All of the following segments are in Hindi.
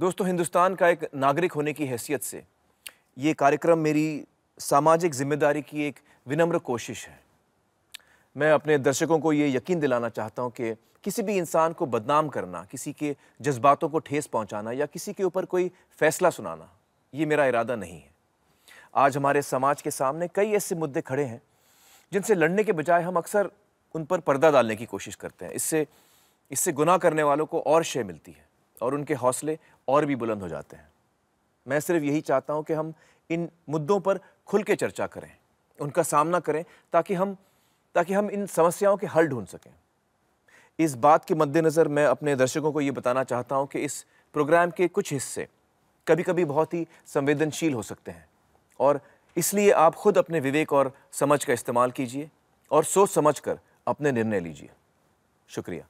दोस्तों हिंदुस्तान का एक नागरिक होने की हैसियत से ये कार्यक्रम मेरी सामाजिक जिम्मेदारी की एक विनम्र कोशिश है मैं अपने दर्शकों को ये यकीन दिलाना चाहता हूँ कि किसी भी इंसान को बदनाम करना किसी के जज्बातों को ठेस पहुँचाना या किसी के ऊपर कोई फैसला सुनाना ये मेरा इरादा नहीं है आज हमारे समाज के सामने कई ऐसे मुद्दे खड़े हैं जिनसे लड़ने के बजाय हम अक्सर उन पर पर्दा डालने की कोशिश करते हैं इससे इससे गुनाह करने वालों को और शय मिलती है और उनके हौसले और भी बुलंद हो जाते हैं मैं सिर्फ यही चाहता हूँ कि हम इन मुद्दों पर खुल के चर्चा करें उनका सामना करें ताकि हम ताकि हम इन समस्याओं के हल ढूंढ सकें इस बात के मद्देनज़र मैं अपने दर्शकों को ये बताना चाहता हूँ कि इस प्रोग्राम के कुछ हिस्से कभी कभी बहुत ही संवेदनशील हो सकते हैं और इसलिए आप खुद अपने विवेक और समझ का इस्तेमाल कीजिए और सोच समझ कर अपने निर्णय लीजिए शुक्रिया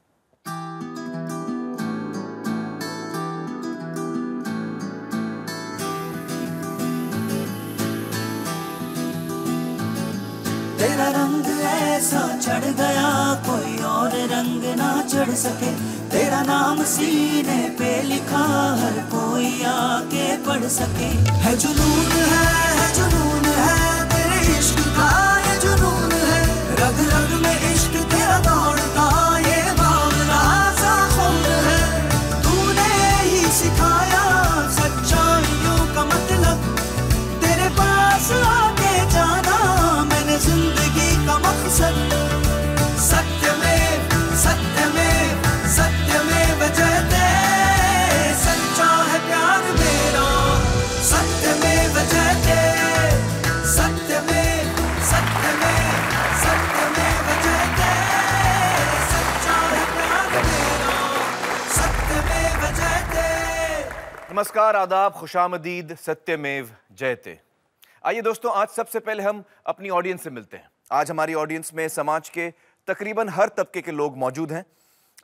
रंग ऐसा चढ़ गया कोई और रंग ना चढ़ सके तेरा नाम सीने पे लिखा हर कोई आके पढ़ सके है जुनून है, है जुनून है तेरे इश्क का नमस्कार आदाब खुशामदीद सत्यमेव जयते आइए दोस्तों आज सबसे पहले हम अपनी ऑडियंस से मिलते हैं आज हमारी ऑडियंस में समाज के तकरीबन हर तबके के लोग मौजूद हैं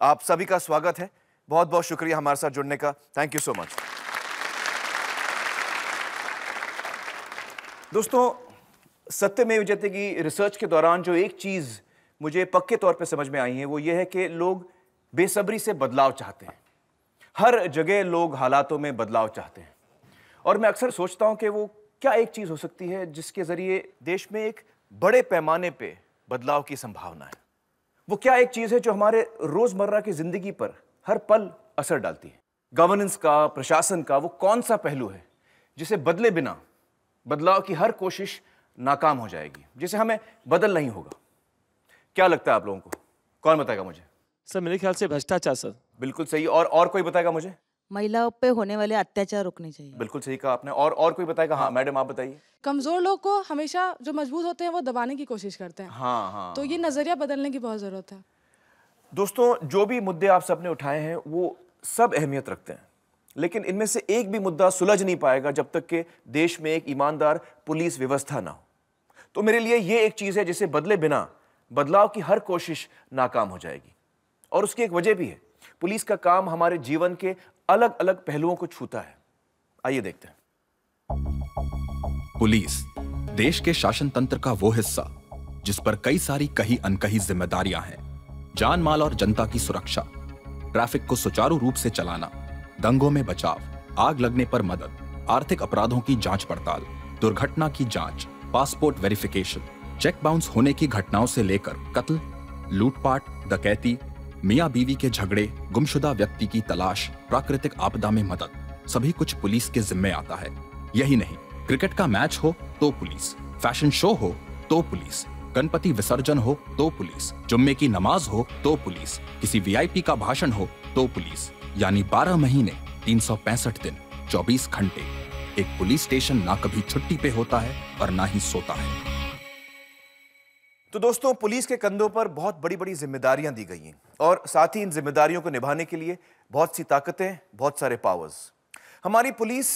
आप सभी का स्वागत है बहुत बहुत शुक्रिया हमारे साथ जुड़ने का थैंक यू सो मच दोस्तों सत्यमेव जयते की रिसर्च के दौरान जो एक चीज़ मुझे पक्के तौर पर समझ में आई है वो ये है कि लोग बेसब्री से बदलाव चाहते हैं हर जगह लोग हालातों में बदलाव चाहते हैं और मैं अक्सर सोचता हूँ कि वो क्या एक चीज़ हो सकती है जिसके ज़रिए देश में एक बड़े पैमाने पे बदलाव की संभावना है वो क्या एक चीज़ है जो हमारे रोज़मर्रा की ज़िंदगी पर हर पल असर डालती है गवर्नेंस का प्रशासन का वो कौन सा पहलू है जिसे बदले बिना बदलाव की हर कोशिश नाकाम हो जाएगी जिसे हमें बदल नहीं होगा क्या लगता है आप लोगों को कौन बताएगा मुझे सर मेरे ख्याल से भ्रष्टाचार सर बिल्कुल सही और और कोई बताएगा मुझे महिलाओं पे होने वाले अत्याचार रुकने चाहिए बिल्कुल सही कहा आपने और और कोई बताएगा हाँ, हाँ मैडम आप बताइए कमजोर लोग को हमेशा जो मजबूत होते हैं वो दबाने की कोशिश करते हैं हाँ हाँ तो ये नजरिया बदलने की बहुत जरूरत है दोस्तों जो भी मुद्दे आप सबने उठाए हैं वो सब अहमियत रखते हैं लेकिन इनमें से एक भी मुद्दा सुलझ नहीं पाएगा जब तक के देश में एक ईमानदार पुलिस व्यवस्था ना हो तो मेरे लिए ये एक चीज़ है जिसे बदले बिना बदलाव की हर कोशिश नाकाम हो जाएगी और उसकी एक वजह भी है पुलिस का काम हमारे जीवन के अलग अलग पहलुओं को छूता है आइए देखते हैं पुलिस देश के शासन तंत्र का वो हिस्सा जिस पर कई सारी कही अनकही जिम्मेदारियां हैं जान माल और जनता की सुरक्षा ट्रैफिक को सुचारू रूप से चलाना दंगों में बचाव आग लगने पर मदद आर्थिक अपराधों की जांच पड़ताल दुर्घटना की जांच पासपोर्ट वेरिफिकेशन चेक बाउंस होने की घटनाओं से लेकर कत्ल लूटपाट डकैती मियाँ बीवी के झगड़े गुमशुदा व्यक्ति की तलाश प्राकृतिक आपदा में मदद सभी कुछ पुलिस के जिम्मे आता है यही नहीं क्रिकेट का मैच हो तो पुलिस फैशन शो हो तो पुलिस गणपति विसर्जन हो तो पुलिस जुम्मे की नमाज हो तो पुलिस किसी वीआईपी का भाषण हो तो पुलिस यानी 12 महीने 365 दिन 24 घंटे एक पुलिस स्टेशन ना कभी छुट्टी पे होता है और ना ही सोता है तो दोस्तों पुलिस के कंधों पर बहुत बड़ी बड़ी जिम्मेदारियां दी गई हैं और साथ ही इन जिम्मेदारियों को निभाने के लिए बहुत सी ताकतें बहुत सारे पावर्स हमारी पुलिस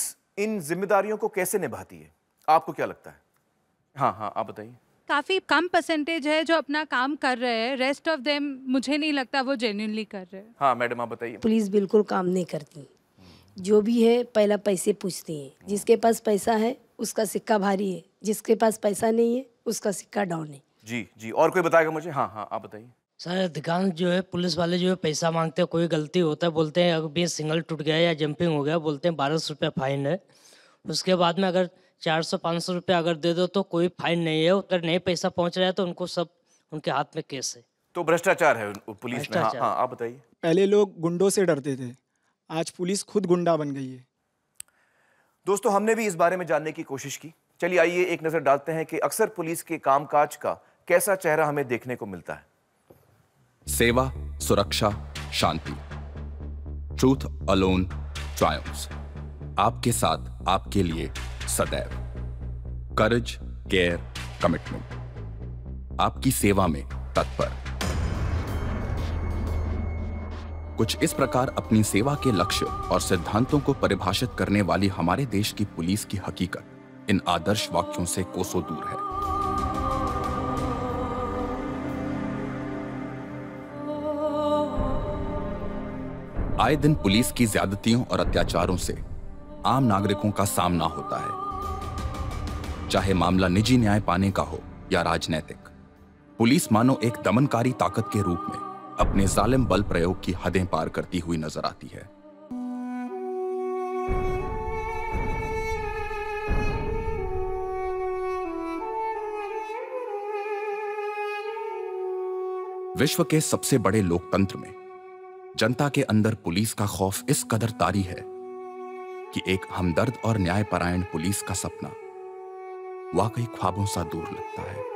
इन जिम्मेदारियों को कैसे निभाती है आपको क्या लगता है हाँ हाँ आप बताइए काफ़ी कम परसेंटेज है जो अपना काम कर रहे हैं रेस्ट ऑफ देम मुझे नहीं लगता वो जेन्यूनली कर रहे हैं हाँ मैडम आप बताइए पुलिस बिल्कुल काम नहीं करती जो भी है पहला पैसे पूछती है जिसके पास पैसा है उसका सिक्का भारी है जिसके पास पैसा नहीं है उसका सिक्का डाउन है जी जी और कोई बताएगा मुझे हाँ हाँ आप बताइए सर अधिकांश जो है पुलिस वाले जो है पैसा मांगते हैं कोई गलती होता है बोलते हैं अगर बीस सिंगल टूट गया या जंपिंग हो गया बोलते हैं बारह सौ रुपया फाइन है उसके बाद में अगर चार सौ पाँच सौ रुपया अगर दे दो तो कोई फाइन नहीं है अगर नहीं पैसा पहुंच रहा है तो उनको सब उनके हाथ में केस है तो भ्रष्टाचार है पुलिस में हाँ, हाँ, आप बताइए पहले लोग गुंडों से डरते थे आज पुलिस खुद गुंडा बन गई है दोस्तों हमने भी इस बारे में जानने की कोशिश की चलिए आइए एक नज़र डालते हैं कि अक्सर पुलिस के कामकाज का कैसा चेहरा हमें देखने को मिलता है सेवा सुरक्षा शांति ट्रूथ अलोन ट्रायम्स आपके साथ आपके लिए सदैव करज केयर कमिटमेंट आपकी सेवा में तत्पर कुछ इस प्रकार अपनी सेवा के लक्ष्य और सिद्धांतों को परिभाषित करने वाली हमारे देश की पुलिस की हकीकत इन आदर्श वाक्यों से कोसों दूर है आए दिन पुलिस की ज्यादतियों और अत्याचारों से आम नागरिकों का सामना होता है चाहे मामला निजी न्याय पाने का हो या राजनैतिक पुलिस मानो एक दमनकारी ताकत के रूप में अपने जालिम बल प्रयोग की हदें पार करती हुई नजर आती है विश्व के सबसे बड़े लोकतंत्र में जनता के अंदर पुलिस का खौफ इस कदर तारी है कि एक हमदर्द और न्यायपरायण पुलिस का सपना वाकई ख्वाबों सा दूर लगता है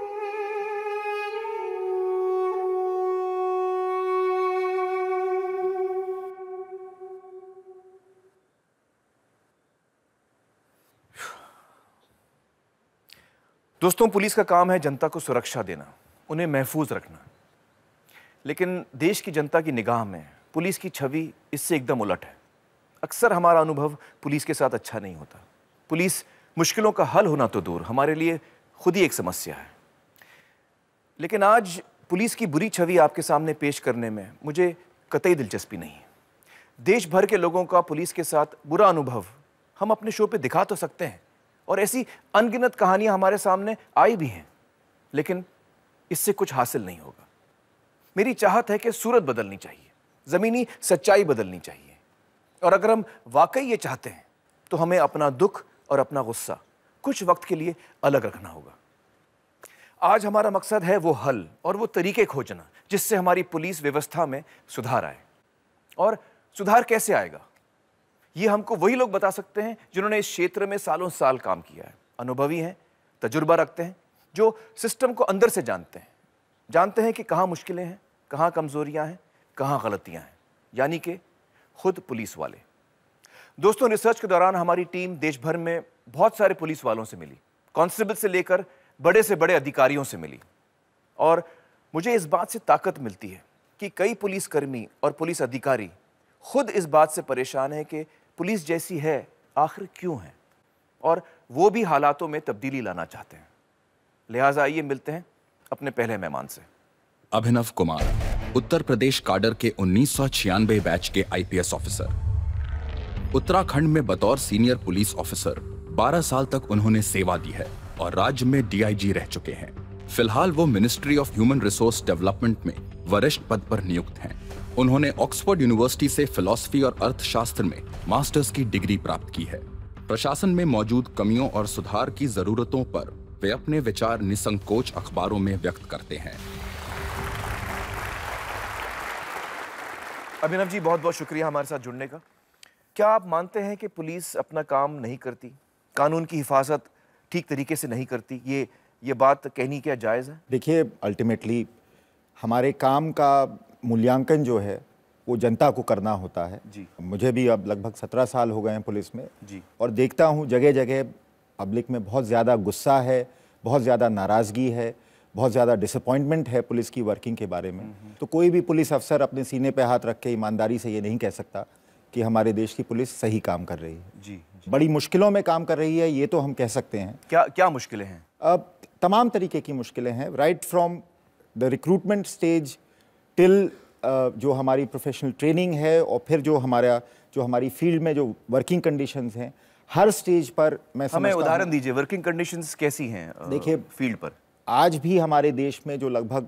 दोस्तों पुलिस का काम है जनता को सुरक्षा देना उन्हें महफूज रखना लेकिन देश की जनता की निगाह में पुलिस की छवि इससे एकदम उलट है अक्सर हमारा अनुभव पुलिस के साथ अच्छा नहीं होता पुलिस मुश्किलों का हल होना तो दूर हमारे लिए खुद ही एक समस्या है लेकिन आज पुलिस की बुरी छवि आपके सामने पेश करने में मुझे कतई दिलचस्पी नहीं है देश भर के लोगों का पुलिस के साथ बुरा अनुभव हम अपने शो पे दिखा तो सकते हैं और ऐसी अनगिनत कहानियां हमारे सामने आई भी हैं लेकिन इससे कुछ हासिल नहीं होगा मेरी चाहत है कि सूरत बदलनी चाहिए ज़मीनी सच्चाई बदलनी चाहिए और अगर हम वाकई ये चाहते हैं तो हमें अपना दुख और अपना गुस्सा कुछ वक्त के लिए अलग रखना होगा आज हमारा मकसद है वो हल और वो तरीके खोजना जिससे हमारी पुलिस व्यवस्था में सुधार आए और सुधार कैसे आएगा ये हमको वही लोग बता सकते हैं जिन्होंने इस क्षेत्र में सालों साल काम किया है अनुभवी हैं तजुर्बा रखते हैं जो सिस्टम को अंदर से जानते हैं जानते हैं कि कहाँ मुश्किलें हैं कहाँ कमज़ोरियाँ हैं कहाँ गलतियाँ हैं यानी कि खुद पुलिस वाले दोस्तों रिसर्च के दौरान हमारी टीम देश भर में बहुत सारे पुलिस वालों से मिली कांस्टेबल से लेकर बड़े से बड़े अधिकारियों से मिली और मुझे इस बात से ताकत मिलती है कि कई पुलिसकर्मी और पुलिस अधिकारी खुद इस बात से परेशान हैं कि पुलिस जैसी है आखिर क्यों है और वो भी हालातों में तब्दीली लाना चाहते हैं लिहाजा आइए मिलते हैं अपने पहले मेहमान से अभिनव कुमार उत्तर प्रदेश काडर के उन्नीस बैच के आईपीएस ऑफिसर उत्तराखंड में बतौर सीनियर पुलिस ऑफिसर 12 साल तक उन्होंने सेवा दी है और राज्य में डीआईजी रह चुके हैं फिलहाल वो ministry of human resource development में वरिष्ठ पद पर नियुक्त हैं उन्होंने ऑक्सफोर्ड यूनिवर्सिटी से फिलोसफी और अर्थशास्त्र में मास्टर्स की डिग्री प्राप्त की है प्रशासन में मौजूद कमियों और सुधार की जरूरतों पर वे अपने विचार निसंकोच अखबारों में व्यक्त करते हैं अभिनव जी बहुत बहुत शुक्रिया हमारे साथ जुड़ने का क्या आप मानते हैं कि पुलिस अपना काम नहीं करती कानून की हिफाजत ठीक तरीके से नहीं करती ये ये बात कहनी क्या जायज़ है देखिए अल्टीमेटली हमारे काम का मूल्यांकन जो है वो जनता को करना होता है जी मुझे भी अब लगभग सत्रह साल हो गए हैं पुलिस में जी और देखता हूँ जगह जगह पब्लिक में बहुत ज़्यादा गुस्सा है बहुत ज़्यादा नाराज़गी है बहुत ज़्यादा डिसअपॉइंटमेंट है पुलिस की वर्किंग के बारे में हम्म। तो कोई भी पुलिस अफसर अपने सीने पे हाथ रख के ईमानदारी से ये नहीं कह सकता कि हमारे देश की पुलिस सही काम कर रही है जी, जी बड़ी मुश्किलों में काम कर रही है ये तो हम कह सकते हैं क्या क्या मुश्किलें हैं अब तमाम तरीके की मुश्किलें हैं right from the recruitment stage till जो हमारी प्रोफेशनल ट्रेनिंग है और फिर जो हमारा जो हमारी फील्ड में जो वर्किंग कंडीशन हैं हर स्टेज पर मैं हमें उदाहरण दीजिए वर्किंग कंडीशंस कैसी हैं देखिए फील्ड पर आज भी हमारे देश में जो लगभग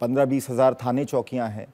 पंद्रह बीस हज़ार थाने चौकियाँ हैं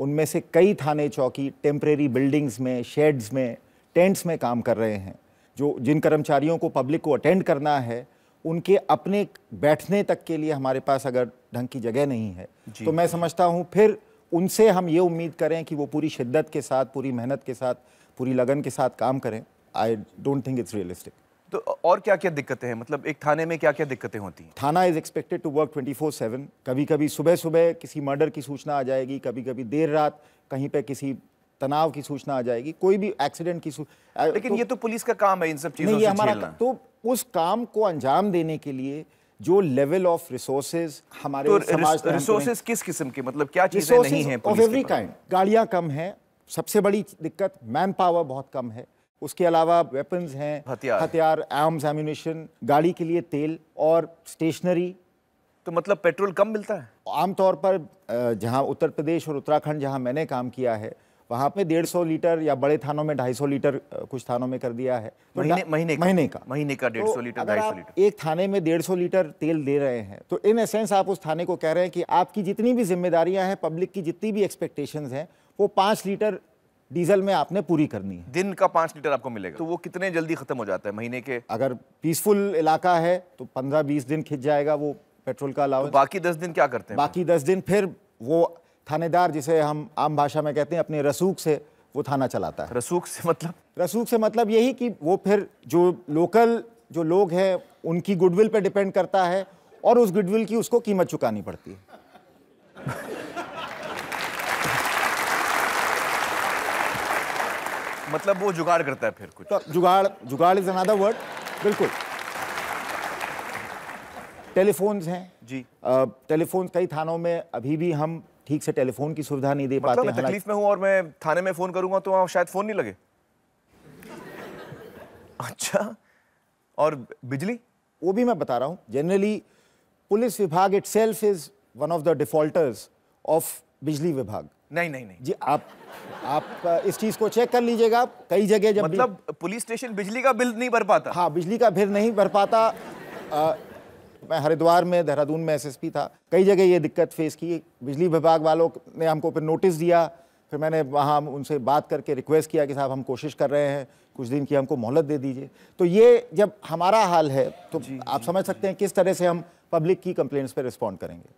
उनमें से कई थाने चौकी टेम्प्रेरी बिल्डिंग्स में शेड्स में टेंट्स में काम कर रहे हैं जो जिन कर्मचारियों को पब्लिक को अटेंड करना है उनके अपने बैठने तक के लिए हमारे पास अगर ढंग की जगह नहीं है तो मैं समझता हूँ फिर उनसे हम ये उम्मीद करें कि वो पूरी शिद्दत के साथ पूरी मेहनत के साथ पूरी लगन के साथ काम करें I don't think it's realistic तो और क्या क्या दिक्कतें हैं मतलब एक थाने में क्या क्या दिक्कतें होती हैं थाना इज एक्सपेक्टेड टू वर्क 24/7 कभी कभी सुबह सुबह किसी मर्डर की सूचना आ जाएगी कभी कभी देर रात कहीं पे किसी तनाव की सूचना आ जाएगी कोई भी एक्सीडेंट की लेकिन तो, ये तो पुलिस का काम है इन सब चीज़ों से हमारा तो उस काम को अंजाम देने के लिए जो लेवल ऑफ रिसोर्सेज हमारे तो रिसोर्सेज किस किस्म के मतलब क्या चीजें नहीं है गाड़ियां कम है सबसे बड़ी दिक्कत मैन पावर बहुत कम है उसके अलावा वेपन्स हैं हथियार आर्म्स एम्यूनेशन गाड़ी के लिए तेल और स्टेशनरी तो मतलब पेट्रोल कम मिलता है आमतौर पर जहां उत्तर प्रदेश और उत्तराखंड जहाँ मैंने काम किया है वहाँ पे डेढ़ सौ लीटर या बड़े थानों में ढाई सौ लीटर कुछ थानों में कर दिया है तो महीने महीने का महीने का महीने का तो डेढ़ सौ तो लीटर ढाई सौ लीटर एक थाने में डेढ़ सौ लीटर तेल दे रहे हैं तो इन एसेंस आप उस थाने को कह रहे हैं कि आपकी जितनी भी जिम्मेदारियां हैं पब्लिक की जितनी भी एक्सपेक्टेशन है वो पांच लीटर डीजल में आपने पूरी करनी है दिन का पांच लीटर आपको मिलेगा तो वो कितने जल्दी खत्म हो जाता है महीने के अगर पीसफुल इलाका है तो पंद्रह बीस दिन खिंच जाएगा वो पेट्रोल का अलावा तो बाकी दस दिन क्या करते हैं बाकी दस दिन फिर वो थानेदार जिसे हम आम भाषा में कहते हैं अपने रसूख से वो थाना चलाता है रसूख से मतलब रसूख से मतलब यही कि वो फिर जो लोकल जो लोग हैं उनकी गुडविल पर डिपेंड करता है और उस गुडविल की उसको कीमत चुकानी पड़ती है मतलब वो जुगाड़ करता है फिर कुछ तो jugaad jugaad is another word बिल्कुल टेलीफोन हैं जी टेलीफोन कई थानों में अभी भी हम ठीक से टेलीफोन की सुविधा नहीं दे मतलब पाते मैं तकलीफ में हूं और मैं थाने में फ़ोन करूंगा तो वहां शायद फ़ोन नहीं लगे अच्छा और बिजली वो भी मैं बता रहा हूँ जनरली पुलिस विभाग itself is one of the defaulters of बिजली विभाग नहीं नहीं नहीं जी आप आप इस चीज को चेक कर लीजिएगा कई जगह जब मतलब पुलिस स्टेशन बिजली का बिल नहीं भर पाता हाँ बिजली का बिल नहीं भर पाता आ, मैं हरिद्वार में देहरादून में एसएसपी था कई जगह ये दिक्कत फेस की बिजली विभाग वालों ने हमको फिर नोटिस दिया फिर मैंने वहाँ उनसे बात करके रिक्वेस्ट किया कि साहब हम कोशिश कर रहे हैं कुछ दिन की हमको मोहलत दे दीजिए तो ये जब हमारा हाल है तो आप समझ सकते हैं किस तरह से हम पब्लिक की कंप्लेंट्स पर रिस्पॉन्ड करेंगे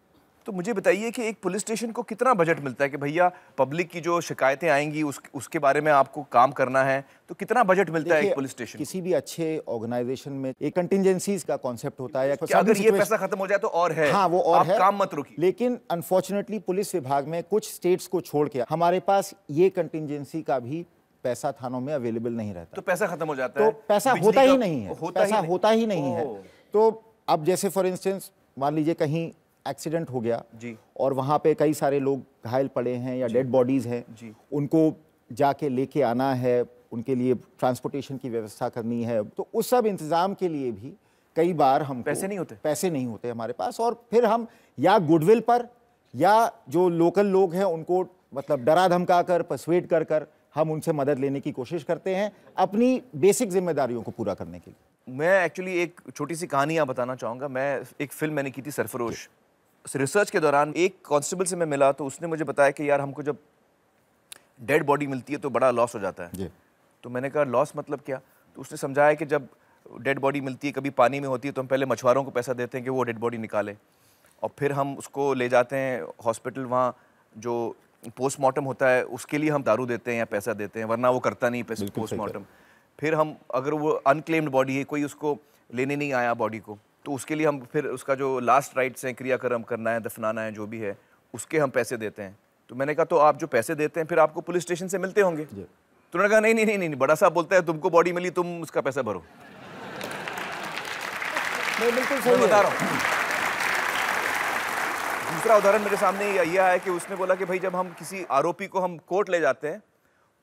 तो मुझे बताइए कि एक पुलिस स्टेशन को कितना बजट मिलता है कि भैया पब्लिक की जो शिकायतें आएंगी उस, उसके बारे में आपको काम करना है तो कितना बजट मिलता है एक पुलिस स्टेशन किसी भी अच्छे ऑर्गेनाइजेशन में एक कंटिजेंसीज का कॉन्सेप्ट होता है या अगर ये पैसा खत्म हो जाए तो और है हाँ वो और आप है काम मत रुकी लेकिन अनफॉर्चुनेटली पुलिस विभाग में कुछ स्टेट्स को छोड़ के हमारे पास ये कंटिजेंसी का भी पैसा थानों में अवेलेबल नहीं रहता तो पैसा खत्म हो जाता तो है तो पैसा होता ही नहीं है पैसा होता ही नहीं है तो अब जैसे फॉर इंस्टेंस मान लीजिए कहीं एक्सीडेंट हो गया जी और वहाँ पे कई सारे लोग घायल पड़े हैं या डेड बॉडीज़ हैं जी उनको जाके लेके आना है उनके लिए ट्रांसपोर्टेशन की व्यवस्था करनी है तो उस सब इंतज़ाम के लिए भी कई बार हम पैसे नहीं होते पैसे नहीं होते हमारे पास और फिर हम या गुडविल पर या जो लोकल लोग हैं उनको मतलब डरा धमका कर पसवेट कर कर हम उनसे मदद लेने की कोशिश करते हैं अपनी बेसिक जिम्मेदारियों को पूरा करने के लिए मैं एक्चुअली एक छोटी सी कहानी यहाँ बताना चाहूँगा मैं एक फिल्म मैंने की थी सरफरोश उस रिसर्च के दौरान एक कांस्टेबल से मैं मिला तो उसने मुझे बताया कि यार हमको जब डेड बॉडी मिलती है तो बड़ा लॉस हो जाता है तो मैंने कहा लॉस मतलब क्या तो उसने समझाया कि जब डेड बॉडी मिलती है कभी पानी में होती है तो हम पहले मछुआरों को पैसा देते हैं कि वो डेड बॉडी निकाले और फिर हम उसको ले जाते हैं हॉस्पिटल वहाँ जो पोस्टमार्टम होता है उसके लिए हम दारू देते हैं या पैसा देते हैं वरना वो करता नहीं पोस्टमार्टम फिर हम अगर वो अनक्लेम्ड बॉडी है कोई उसको लेने नहीं आया बॉडी को तो उसके लिए हम फिर उसका जो लास्ट राइट्स हैं क्रियाक्रम करना है दफनाना है जो भी है उसके हम पैसे देते हैं तो मैंने कहा तो आप जो पैसे देते हैं फिर आपको पुलिस स्टेशन से मिलते होंगे तो उन्होंने कहा नहीं नहीं नहीं बड़ा साहब बोलता है तुमको बॉडी मिली तुम उसका पैसा भरो मैं बिल्कुल सही बता रहा हूँ दूसरा उदाहरण मेरे सामने यह आया कि उसने बोला कि भाई जब हम किसी आरोपी को हम कोर्ट ले जाते हैं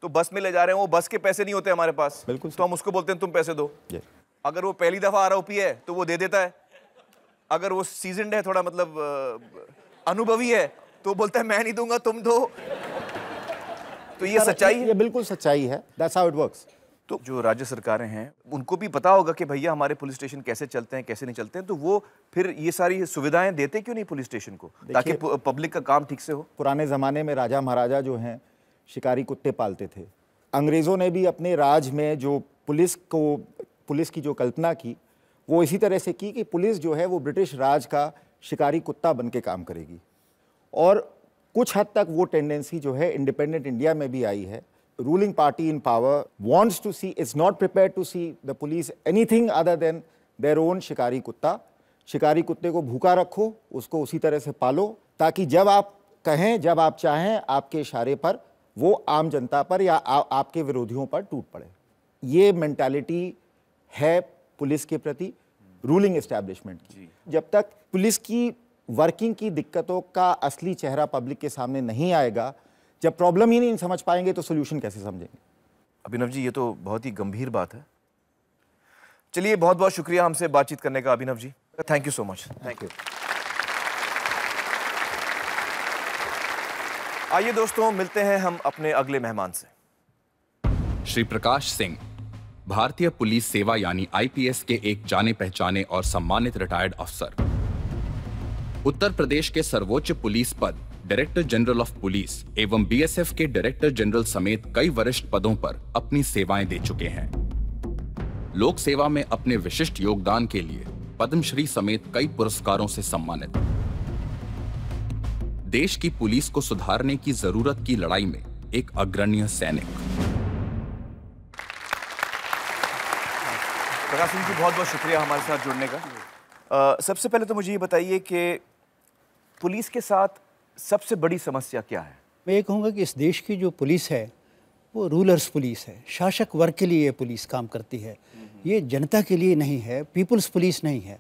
तो बस में ले जा रहे हैं वो बस के पैसे नहीं होते हमारे पास बिल्कुल तो हम उसको बोलते हैं तुम पैसे दो अगर वो पहली दफ़ा आरोपी है तो वो दे देता है अगर वो सीजन है थोड़ा मतलब अनुभवी है तो बोलता है मैं नहीं दूंगा तुम दो तो ये सच्चाई है ये बिल्कुल सच्चाई है दैट्स हाउ इट वर्क्स तो जो राज्य सरकारें हैं उनको भी पता होगा कि भैया हमारे पुलिस स्टेशन कैसे चलते हैं कैसे नहीं चलते हैं तो वो फिर ये सारी सुविधाएं देते क्यों नहीं पुलिस स्टेशन को ताकि पब्लिक का काम ठीक से हो पुराने ज़माने में राजा महाराजा जो हैं शिकारी कुत्ते पालते थे अंग्रेज़ों ने भी अपने राज में जो पुलिस को पुलिस की जो कल्पना की वो इसी तरह से की कि पुलिस जो है वो ब्रिटिश राज का शिकारी कुत्ता बन के काम करेगी और कुछ हद तक वो टेंडेंसी जो है इंडिपेंडेंट इंडिया में भी आई है ruling party in power wants to see is not prepare to see the police anything other than their own शिकारी कुत्ता शिकारी कुत्ते को भूखा रखो उसको उसी तरह से पालो ताकि जब आप कहें जब आप चाहें आपके इशारे पर वो आम जनता पर या आ, आपके विरोधियों पर टूट पड़े ये मैंटेलिटी है पुलिस के प्रति रूलिंग एस्टेब्लिशमेंट जब तक पुलिस की वर्किंग की दिक्कतों का असली चेहरा पब्लिक के सामने नहीं आएगा जब प्रॉब्लम ही नहीं समझ पाएंगे तो सोल्यूशन कैसे समझेंगे अभिनव जी ये तो बहुत ही गंभीर बात है चलिए बहुत बहुत शुक्रिया हमसे बातचीत करने का Abhinav ji thank you so much thank you आइए दोस्तों मिलते हैं हम अपने अगले मेहमान से श्री प्रकाश सिंह भारतीय पुलिस सेवा यानी आईपीएस के एक जाने पहचाने और सम्मानित रिटायर्ड अफसर उत्तर प्रदेश के सर्वोच्च पुलिस पद डायरेक्टर जनरल ऑफ पुलिस एवं बीएसएफ के डायरेक्टर जनरल समेत कई वरिष्ठ पदों पर अपनी सेवाएं दे चुके हैं लोक सेवा में अपने विशिष्ट योगदान के लिए पद्मश्री समेत कई पुरस्कारों से सम्मानित देश की पुलिस को सुधारने की जरूरत की लड़ाई में एक अग्रण्य सैनिक प्रकाश सिंह जी बहुत बहुत शुक्रिया हमारे साथ जुड़ने का सबसे पहले तो मुझे ये बताइए कि पुलिस के साथ सबसे बड़ी समस्या क्या है मैं ये कहूँगा कि इस देश की जो पुलिस है वो रूलर्स पुलिस है शासक वर्ग के लिए ये पुलिस काम करती है हम्म। ये जनता के लिए नहीं है पीपल्स पुलिस नहीं है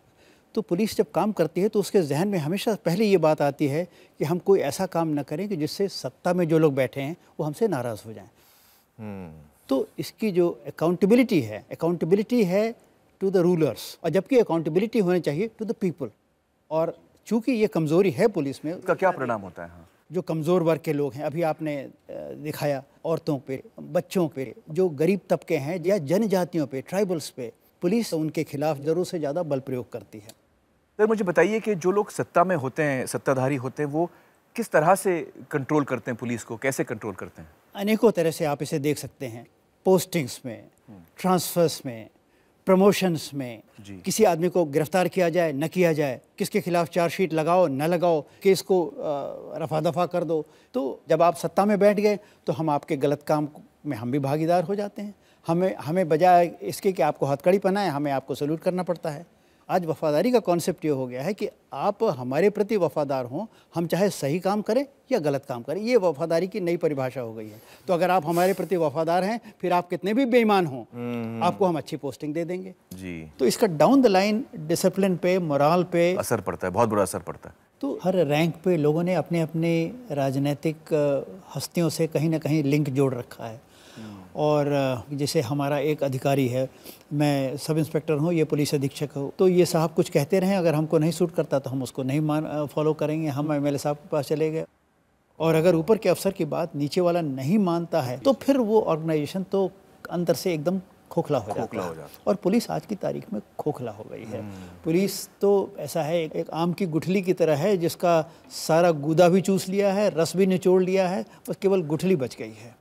तो पुलिस जब काम करती है तो उसके जहन में हमेशा पहले ये बात आती है कि हम कोई ऐसा काम ना करें कि जिससे सत्ता में जो लोग बैठे हैं वो हमसे नाराज़ हो जाएं हम्म। तो इसकी जो अकाउंटेबिलिटी है अकाउंटेबिलिटी है टू द रूलर्स और जबकि अकाउंटेबिलिटी होनी चाहिए टू द पीपल और चूंकि ये कमज़ोरी है पुलिस में उसका क्या परिणाम होता है हाँ? जो कमज़ोर वर्ग के लोग हैं अभी आपने दिखाया औरतों पे बच्चों पे जो गरीब तबके हैं या जनजातियों पे ट्राइबल्स पे पुलिस उनके खिलाफ ज़रूर से ज़्यादा बल प्रयोग करती है सर मुझे बताइए कि जो लोग सत्ता में होते हैं सत्ताधारी होते हैं वो किस तरह से कंट्रोल करते हैं पुलिस को कैसे कंट्रोल करते हैं अनेकों तरह से आप इसे देख सकते हैं पोस्टिंग्स में ट्रांसफर्स में प्रमोशंस में किसी आदमी को गिरफ्तार किया जाए न किया जाए किसके खिलाफ चार्जशीट लगाओ न लगाओ केस को रफा दफा कर दो तो जब आप सत्ता में बैठ गए तो हम आपके गलत काम में हम भी भागीदार हो जाते हैं हमें हमें बजाय इसके कि आपको हथकड़ी पहनाए हमें आपको सल्यूट करना पड़ता है आज वफादारी का कॉन्सेप्ट ये हो गया है कि आप हमारे प्रति वफादार हों हम चाहे सही काम करें या गलत काम करें ये वफादारी की नई परिभाषा हो गई है तो अगर आप हमारे प्रति वफादार हैं फिर आप कितने भी बेईमान हों हम्म। आपको हम अच्छी पोस्टिंग दे देंगे जी तो इसका डाउन द लाइन डिसिप्लिन पे मोरल पे असर पड़ता है बहुत बुरा असर पड़ता है तो हर रैंक पे लोगों ने अपने अपने राजनीतिक हस्तियों से कहीं ना कहीं लिंक जोड़ रखा है और जैसे हमारा एक अधिकारी है मैं सब इंस्पेक्टर हूँ ये पुलिस अधीक्षक हूँ तो ये साहब कुछ कहते रहें अगर हमको नहीं सूट करता तो हम उसको नहीं मान फॉलो करेंगे हम एम साहब के पास चले गए और अगर ऊपर के अफसर की बात नीचे वाला नहीं मानता है तो फिर वो ऑर्गेनाइजेशन तो अंदर से एकदम खोखला हो जाता है और पुलिस आज की तारीख में खोखला हो गई है हम्म। पुलिस तो ऐसा है एक आम की गुठली की तरह है जिसका सारा गुदा भी चूस लिया है रस भी निचोड़ लिया है बस केवल गुठली बच गई है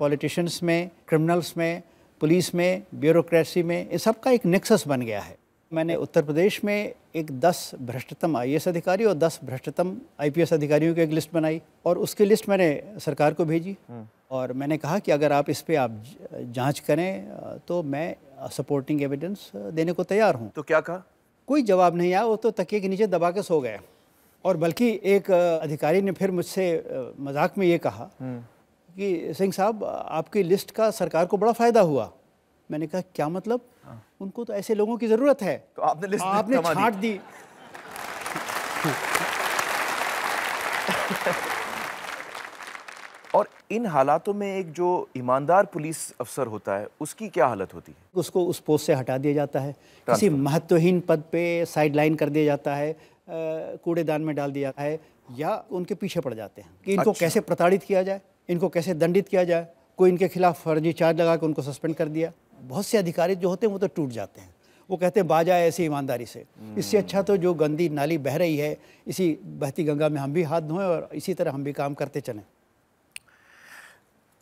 पॉलिटिशियंस में क्रिमिनल्स में पुलिस में ब्यूरोक्रेसी में ये सब का एक नेक्सस बन गया है मैंने उत्तर प्रदेश में एक दस भ्रष्टतम आई अधिकारी और दस भ्रष्टतम आई अधिकारियों की एक लिस्ट बनाई और उसकी लिस्ट मैंने सरकार को भेजी हम्म। और मैंने कहा कि अगर आप इस पर आप जाँच करें तो मैं सपोर्टिंग एविडेंस देने को तैयार हूँ तो क्या कहा कोई जवाब नहीं आया वो तो तकिए के नीचे दबा के सो गए और बल्कि एक अधिकारी ने फिर मुझसे मजाक में ये कहा हम्म। कि सिंह साहब आपकी लिस्ट का सरकार को बड़ा फ़ायदा हुआ मैंने कहा क्या मतलब हाँ। उनको तो ऐसे लोगों की ज़रूरत है तो आपने लिस्ट आपने छाट दी, दी। और इन हालातों में एक जो ईमानदार पुलिस अफसर होता है उसकी क्या हालत होती है उसको उस पोस्ट से हटा दिया जाता है किसी महत्वहीन पद पे साइड लाइन कर दिया जाता है कूड़ेदान में डाल दिया जाता है या उनके पीछे पड़ जाते हैं कि इनको अच्छा। कैसे प्रताड़ित किया जाए इनको कैसे दंडित किया जाए कोई इनके खिलाफ फर्जी चार्ज लगा के उनको सस्पेंड कर दिया बहुत से अधिकारी जो होते हैं वो तो टूट जाते हैं वो कहते हैं बाजा ऐसी ईमानदारी से इससे अच्छा तो जो गंदी नाली बह रही है इसी बहती गंगा में हम भी हाथ धोएं और इसी तरह हम भी काम करते चलें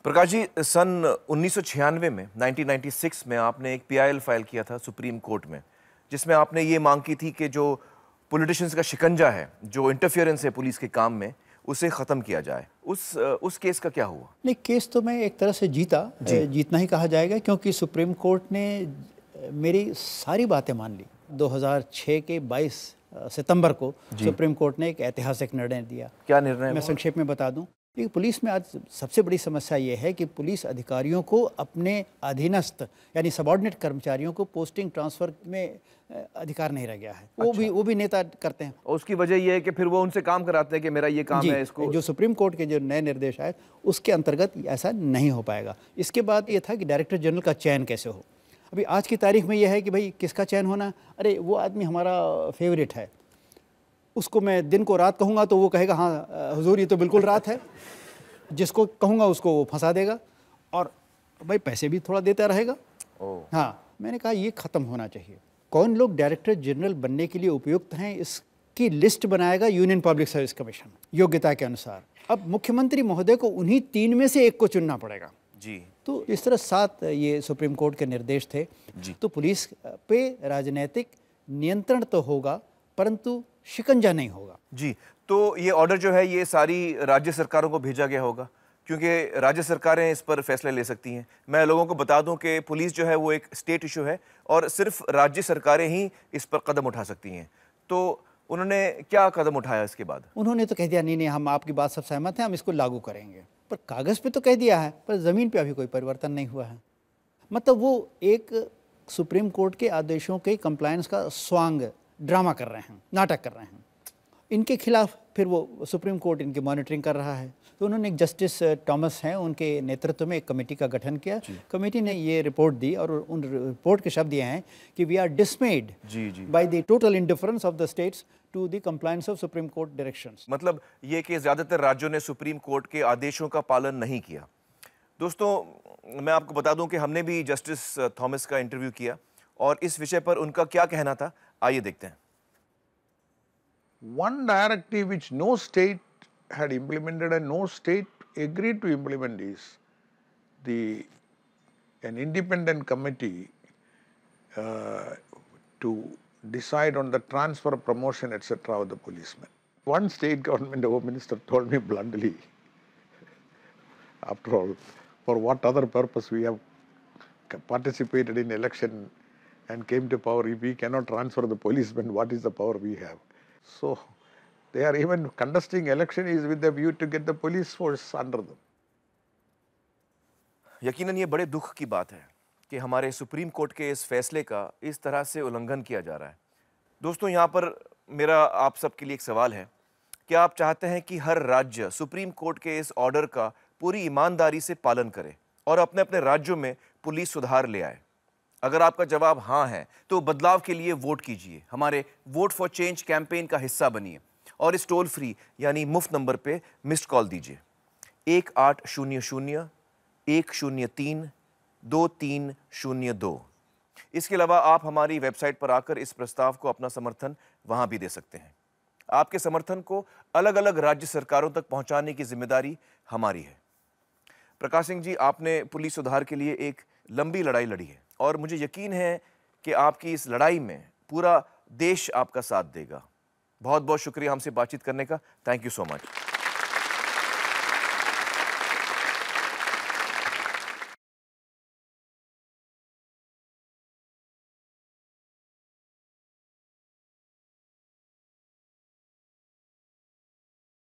प्रकाश जी सन उन्नीस में 1996 में आपने एक पीआईएल फाइल किया था सुप्रीम कोर्ट में जिसमें आपने ये मांग की थी कि जो पोलिटिशन का शिकंजा है जो इंटरफियरेंस है पुलिस के काम में उसे ख़त्म किया जाए उस उस केस का क्या हुआ नहीं केस तो मैं एक तरह से जीता जी। जीतना ही कहा जाएगा क्योंकि सुप्रीम कोर्ट ने मेरी सारी बातें मान ली 2006 के 22 सितंबर को सुप्रीम कोर्ट ने एक ऐतिहासिक निर्णय दिया क्या निर्णय मैं संक्षेप में बता दूं लेकिन पुलिस में आज सबसे बड़ी समस्या ये है कि पुलिस अधिकारियों को अपने अधीनस्थ यानी सबॉर्डिनेट कर्मचारियों को पोस्टिंग ट्रांसफर में अधिकार नहीं रह गया है अच्छा। वो भी अच्छा। वो भी नेता करते हैं और उसकी वजह यह है कि फिर वो उनसे काम कराते हैं कि मेरा ये काम है इसको जो सुप्रीम कोर्ट के जो नए निर्देश आए उसके अंतर्गत ऐसा नहीं हो पाएगा इसके बाद ये था कि डायरेक्टर जनरल का चयन कैसे हो अभी आज की तारीख में यह है कि भाई किसका चयन होना अरे वो आदमी हमारा फेवरेट है उसको मैं दिन को रात कहूँगा तो वो कहेगा हाँ हजूर ये तो बिल्कुल रात है जिसको कहूँगा उसको वो फंसा देगा और भाई पैसे भी थोड़ा देता रहेगा हाँ मैंने कहा ये ख़त्म होना चाहिए कौन लोग डायरेक्टर जनरल बनने के लिए उपयुक्त हैं इसकी लिस्ट बनाएगा यूनियन पब्लिक सर्विस कमीशन योग्यता के अनुसार अब मुख्यमंत्री महोदय को उन्हीं तीन में से एक को चुनना पड़ेगा जी तो इस तरह सात ये सुप्रीम कोर्ट के निर्देश थे जी तो पुलिस पे राजनीतिक नियंत्रण तो होगा परंतु शिकंजा नहीं होगा जी तो ये ऑर्डर जो है ये सारी राज्य सरकारों को भेजा गया होगा क्योंकि राज्य सरकारें इस पर फैसले ले सकती हैं मैं लोगों को बता दूं कि पुलिस जो है वो एक स्टेट इशू है और सिर्फ राज्य सरकारें ही इस पर कदम उठा सकती हैं तो उन्होंने क्या कदम उठाया इसके बाद उन्होंने तो कह दिया नहीं नहीं हम आपकी बात सब सहमत हैं हम इसको लागू करेंगे पर कागज़ पे तो कह दिया है पर ज़मीन पे अभी कोई परिवर्तन नहीं हुआ है मतलब वो एक सुप्रीम कोर्ट के आदेशों के कंप्लायंस का स्वांग ड्रामा कर रहे हैं नाटक कर रहे हैं इनके खिलाफ फिर वो सुप्रीम कोर्ट इनकी मॉनिटरिंग कर रहा है तो उन्होंने एक जस्टिस टॉमस हैं उनके नेतृत्व में एक कमेटी का गठन किया कमेटी ने ये रिपोर्ट दी और उन रिपोर्ट के शब्द ये हैं कि we are dismayed by the total indifference of the states to the compliance of Supreme Court directions मतलब ये कि ज़्यादातर राज्यों ने सुप्रीम कोर्ट के आदेशों का पालन नहीं किया दोस्तों मैं आपको बता दूं कि हमने भी जस्टिस थॉमस का इंटरव्यू किया और इस विषय पर उनका क्या कहना था आइए देखते हैं one directive which no state had implemented and no state agreed to implement is the an independent committee uh, to decide on the transfer, promotion, etc. of the policemen. One state government home minister told me bluntly, after all, for what other purpose we have participated in election and came to power, if we cannot transfer the policemen, what is the power we have? So they are even contesting election is with the view to get the police force under them. यकीनन ये बड़े दुख की बात है कि हमारे सुप्रीम कोर्ट के इस फैसले का इस तरह से उल्लंघन किया जा रहा है दोस्तों यहाँ पर मेरा आप सबके लिए एक सवाल है क्या आप चाहते हैं कि हर राज्य सुप्रीम कोर्ट के इस ऑर्डर का पूरी ईमानदारी से पालन करे और अपने अपने राज्यों में पुलिस सुधार ले आए अगर आपका जवाब हाँ है तो बदलाव के लिए वोट कीजिए हमारे वोट फॉर चेंज कैंपेन का हिस्सा बनिए और इस टोल फ्री यानी मुफ्त नंबर पे मिस्ड कॉल दीजिए एक आठ शून्य शून्य एक शून्य तीन दो तीन शून्य दो इसके अलावा आप हमारी वेबसाइट पर आकर इस प्रस्ताव को अपना समर्थन वहाँ भी दे सकते हैं आपके समर्थन को अलग अलग राज्य सरकारों तक पहुँचाने की जिम्मेदारी हमारी है प्रकाश सिंह जी आपने पुलिस सुधार के लिए एक लंबी लड़ाई लड़ी है और मुझे यकीन है कि आपकी इस लड़ाई में पूरा देश आपका साथ देगा बहुत बहुत शुक्रिया हमसे बातचीत करने का थैंक यू सो मच